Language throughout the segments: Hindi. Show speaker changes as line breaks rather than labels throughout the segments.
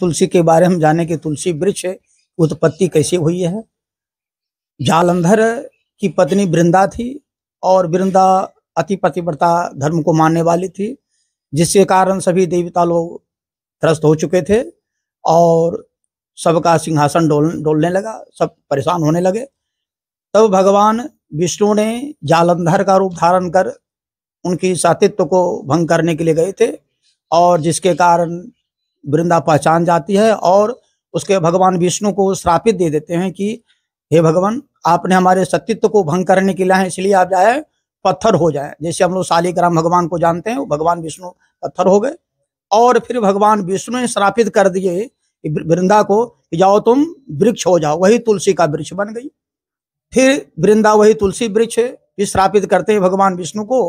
तुलसी के बारे में जाने के तुलसी वृक्ष उत्पत्ति कैसे हुई है जालंधर की पत्नी वृंदा थी और वृंदा अति पतिव्रता धर्म को मानने वाली थी जिसके कारण सभी देवता लोग त्रस्त हो चुके थे और सबका सिंहासन डोल डोलने लगा सब परेशान होने लगे तब भगवान विष्णु ने जालंधर का रूप धारण कर उनकी सातित्व को भंग करने के लिए गए थे और जिसके कारण वृंदा पहचान जाती है और उसके भगवान विष्णु को श्रापित दे देते हैं कि हे भगवान आपने हमारे सतीत्व को भंग करने के लिए इसलिए आप जाए पत्थर हो जाए जैसे हम लोग शालिग्राम भगवान को जानते हैं भगवान विष्णु पत्थर हो गए और फिर भगवान विष्णु ने श्रापित कर दिए वृंदा को कि जाओ तुम वृक्ष हो जाओ वही तुलसी का वृक्ष बन गई फिर वृंदा वही तुलसी वृक्ष भी श्रापित करते हैं भगवान विष्णु को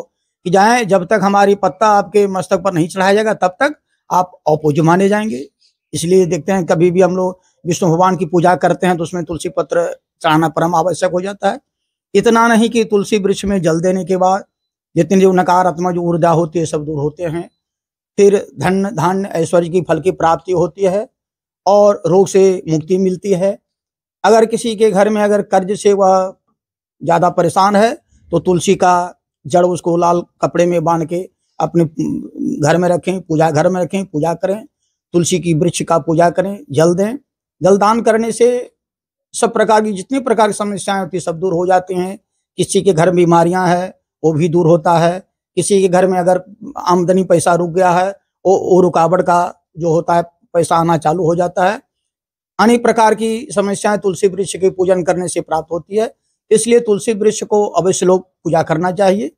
कि जाए जब तक हमारी पत्ता आपके मस्तक पर नहीं चढ़ाया जाएगा तब तक आप अपूज माने जाएंगे इसलिए देखते हैं कभी भी हम लोग विष्णु भगवान की पूजा करते हैं तो उसमें तुलसी पत्र चढ़ाना परम आवश्यक हो जाता है इतना नहीं कि तुलसी वृक्ष में जल देने के बाद जितने जो नकारात्मक जो ऊर्जा होती है सब दूर होते हैं फिर धन धन ऐश्वर्य की फल की प्राप्ति होती है और रोग से मुक्ति मिलती है अगर किसी के घर में अगर कर्ज से वह ज़्यादा परेशान है तो तुलसी का जड़ उसको लाल कपड़े में बांध के अपने घर में रखें पूजा घर में रखें पूजा करें तुलसी की वृक्ष का पूजा करें जल दें जलदान करने से सब प्रकार की जितनी प्रकार की समस्याएं होती सब दूर हो जाती हैं किसी के घर बीमारियां हैं वो भी दूर होता है किसी के घर में अगर आमदनी पैसा रुक गया है वो वो रुकावट का जो होता है पैसा आना चालू हो जाता है अनेक प्रकार की समस्याएं तुलसी वृक्ष के पूजन करने से प्राप्त होती है इसलिए तुलसी वृक्ष को अवश्य लोग पूजा करना चाहिए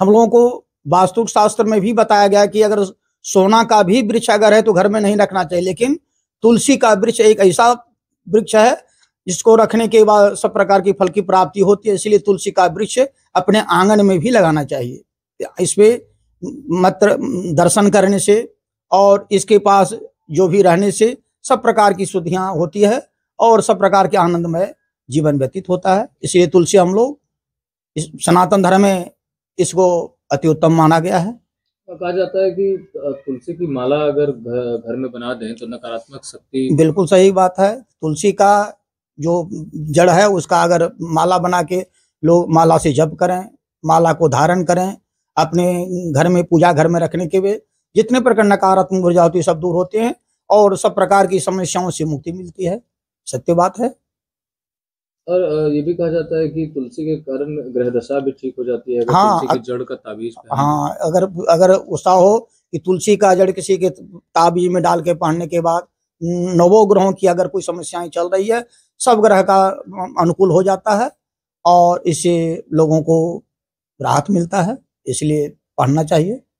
हम लोगों को वास्तु शास्त्र में भी बताया गया कि अगर सोना का भी वृक्ष अगर है तो घर में नहीं रखना चाहिए लेकिन तुलसी का वृक्ष एक ऐसा वृक्ष है जिसको रखने के बाद सब प्रकार की फल की प्राप्ति होती है इसलिए तुलसी का वृक्ष अपने आंगन में भी लगाना चाहिए इसमें मत्र दर्शन करने से और इसके पास जो भी रहने से सब प्रकार की शुद्धियाँ होती है और सब प्रकार के आनंदमय जीवन व्यतीत होता है इसलिए तुलसी हम लोग इस सनातन धर्म में इसको अति उत्तम माना गया है कहा जाता है कि तुलसी की माला अगर घर में बना दें तो नकारात्मक शक्ति बिल्कुल सही बात है तुलसी का जो जड़ है उसका अगर माला बना के लोग माला से जप करें माला को धारण करें अपने घर में पूजा घर में रखने के वे जितने प्रकार नकारात्मक ऊर्जा होती है सब दूर होते हैं और सब प्रकार की समस्याओं से मुक्ति मिलती है सत्य बात है और ये भी कहा जाता है कि तुलसी के कारण ग्रह दशा भी ठीक हो जाती है अगर हाँ, तुलसी के जड़ का ताबीज हाँ अगर अगर उत्साह हो कि तुलसी का जड़ किसी के ताबीज में डाल के पहनने के बाद नवो ग्रहों की अगर कोई समस्याएं चल रही है सब ग्रह का अनुकूल हो जाता है और इससे लोगों को राहत मिलता है इसलिए पढ़ना चाहिए